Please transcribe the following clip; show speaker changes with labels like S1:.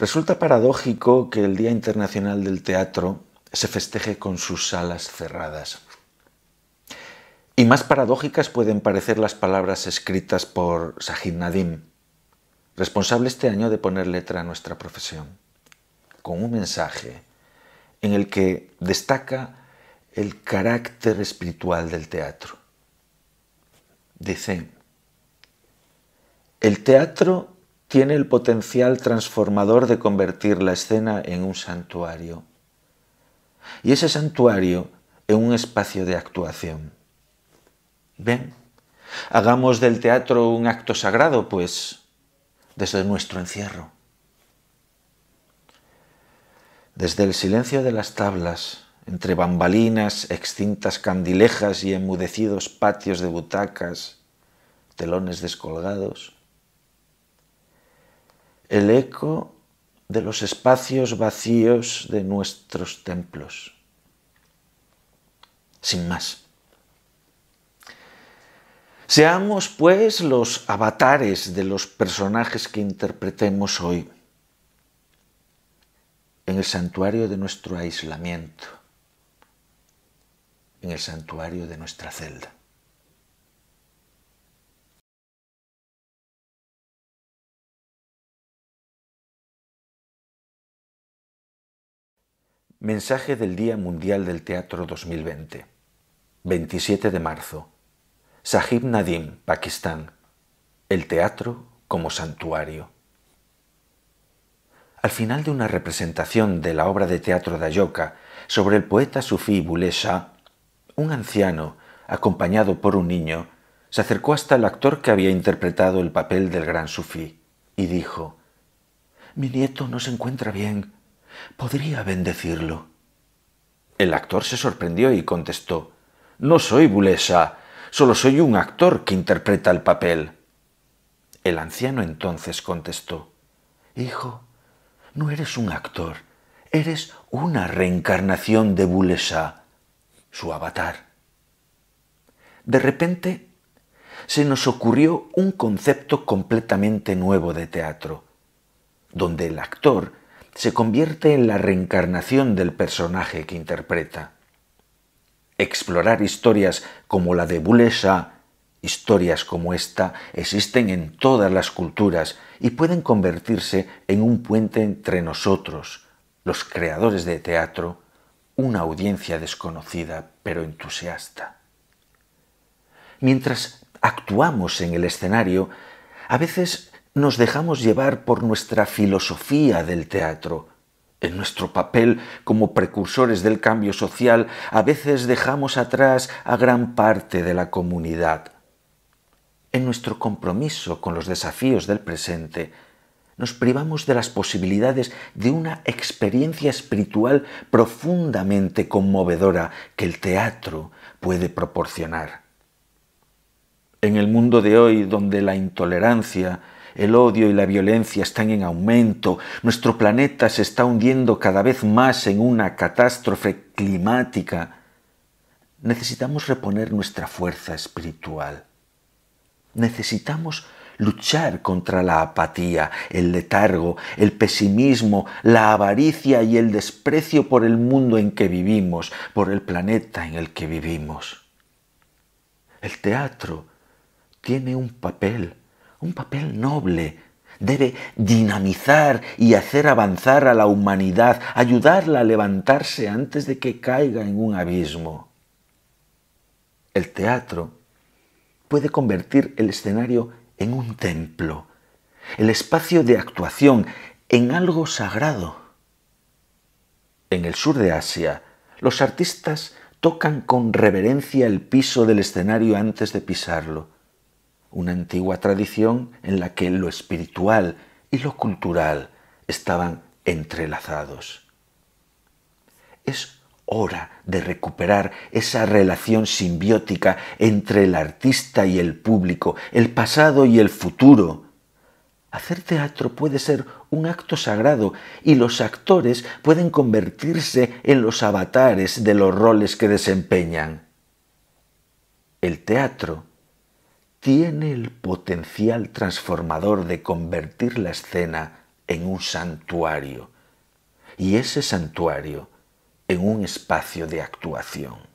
S1: Resulta paradójico que el Día Internacional del Teatro se festeje con sus salas cerradas. Y más paradójicas pueden parecer las palabras escritas por Sajid Nadim, responsable este año de poner letra a nuestra profesión, con un mensaje en el que destaca el carácter espiritual del teatro. Dice, el teatro tiene el potencial transformador de convertir la escena en un santuario. Y ese santuario en un espacio de actuación. Ven, hagamos del teatro un acto sagrado, pues, desde nuestro encierro. Desde el silencio de las tablas, entre bambalinas, extintas candilejas y enmudecidos patios de butacas, telones descolgados, el eco de los espacios vacíos de nuestros templos. Sin más. Seamos pues los avatares de los personajes que interpretemos hoy en el santuario de nuestro aislamiento, en el santuario de nuestra celda. Mensaje del Día Mundial del Teatro 2020. 27 de marzo. Sahib Nadim, Pakistán. El teatro como santuario. Al final de una representación de la obra de teatro de Ayoka sobre el poeta sufí Bulesha, un anciano, acompañado por un niño, se acercó hasta el actor que había interpretado el papel del gran sufí y dijo: Mi nieto no se encuentra bien Podría bendecirlo. El actor se sorprendió y contestó, No soy Bulesa, solo soy un actor que interpreta el papel. El anciano entonces contestó, Hijo, no eres un actor, eres una reencarnación de Bulesa, su avatar. De repente se nos ocurrió un concepto completamente nuevo de teatro, donde el actor se convierte en la reencarnación del personaje que interpreta. Explorar historias como la de Bulesa, historias como esta, existen en todas las culturas y pueden convertirse en un puente entre nosotros, los creadores de teatro, una audiencia desconocida pero entusiasta. Mientras actuamos en el escenario, a veces nos dejamos llevar por nuestra filosofía del teatro. En nuestro papel como precursores del cambio social, a veces dejamos atrás a gran parte de la comunidad. En nuestro compromiso con los desafíos del presente, nos privamos de las posibilidades de una experiencia espiritual profundamente conmovedora que el teatro puede proporcionar. En el mundo de hoy, donde la intolerancia, el odio y la violencia están en aumento. Nuestro planeta se está hundiendo cada vez más en una catástrofe climática. Necesitamos reponer nuestra fuerza espiritual. Necesitamos luchar contra la apatía, el letargo, el pesimismo, la avaricia y el desprecio por el mundo en que vivimos, por el planeta en el que vivimos. El teatro tiene un papel un papel noble. Debe dinamizar y hacer avanzar a la humanidad, ayudarla a levantarse antes de que caiga en un abismo. El teatro puede convertir el escenario en un templo, el espacio de actuación en algo sagrado. En el sur de Asia, los artistas tocan con reverencia el piso del escenario antes de pisarlo una antigua tradición en la que lo espiritual y lo cultural estaban entrelazados. Es hora de recuperar esa relación simbiótica entre el artista y el público, el pasado y el futuro. Hacer teatro puede ser un acto sagrado y los actores pueden convertirse en los avatares de los roles que desempeñan. El teatro tiene el potencial transformador de convertir la escena en un santuario y ese santuario en un espacio de actuación.